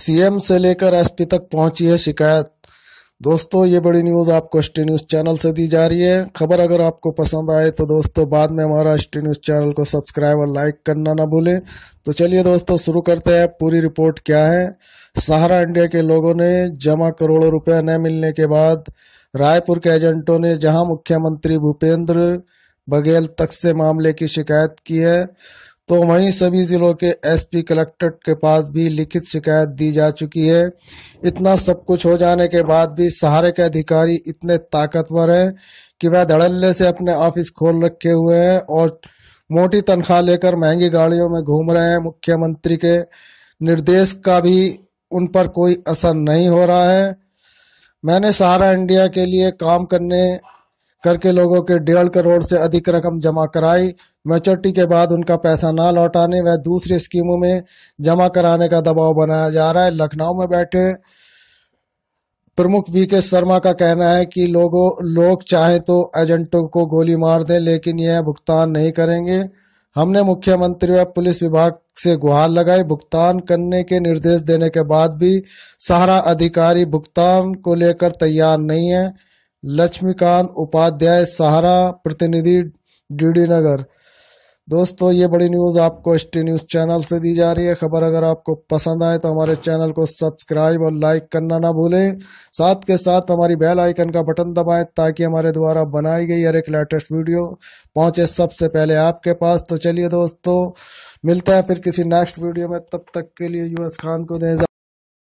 CM से लेकर SP तक पहुंची है शिकायत दोस्तों ये बड़ी न्यूज़ आपको एस न्यूज़ चैनल से दी जा रही है खबर अगर आपको पसंद आए तो दोस्तों बाद में हमारा एस न्यूज़ चैनल को सब्सक्राइब और लाइक करना ना भूलें तो चलिए दोस्तों शुरू करते हैं पूरी रिपोर्ट क्या है सहारा इंडिया के लोगों ने जमा करोड़ों रुपया न मिलने के बाद रायपुर के एजेंटों ने जहां मुख्यमंत्री भूपेंद्र बघेल तक से मामले की शिकायत की है तो वहीं सभी जिलों के एसपी कलेक्ट्रेट के पास भी लिखित शिकायत दी जा चुकी है इतना सब कुछ हो जाने के बाद भी सहारे के अधिकारी इतने ताकतवर हैं कि वह धड़ल्ले से अपने ऑफिस खोल रखे हुए हैं और मोटी तनख्वाह लेकर महंगी गाड़ियों में घूम रहे हैं मुख्यमंत्री के निर्देश का भी उन पर कोई असर नहीं हो रहा है मैंने सहारा इंडिया के लिए काम करने करके लोगों के डेढ़ करोड़ से अधिक रकम जमा कराई मेचोरिटी के बाद उनका पैसा ना लौटाने व दूसरी स्कीमों में जमा कराने का दबाव बनाया जा रहा है लखनऊ में बैठे प्रमुख वी के शर्मा का कहना है कि लोगों लोग चाहे तो एजेंटों को गोली मार दें लेकिन यह भुगतान नहीं करेंगे हमने मुख्यमंत्री व पुलिस विभाग से गुहार लगाई भुगतान करने के निर्देश देने के बाद भी सारा अधिकारी भुगतान को लेकर तैयार नहीं है लक्ष्मीकांत उपाध्याय सहारा प्रतिनिधि डीडी नगर दोस्तों ये बड़ी न्यूज़ आपको एस न्यूज़ चैनल से दी जा रही है खबर अगर आपको पसंद आए तो हमारे चैनल को सब्सक्राइब और लाइक करना ना भूलें साथ के साथ हमारी बेल आइकन का बटन दबाएं ताकि हमारे द्वारा बनाई गई हर एक लेटेस्ट वीडियो पहुंचे सबसे पहले आपके पास तो चलिए दोस्तों मिलता है फिर किसी नेक्स्ट वीडियो में तब तक के लिए यूएस खान को दें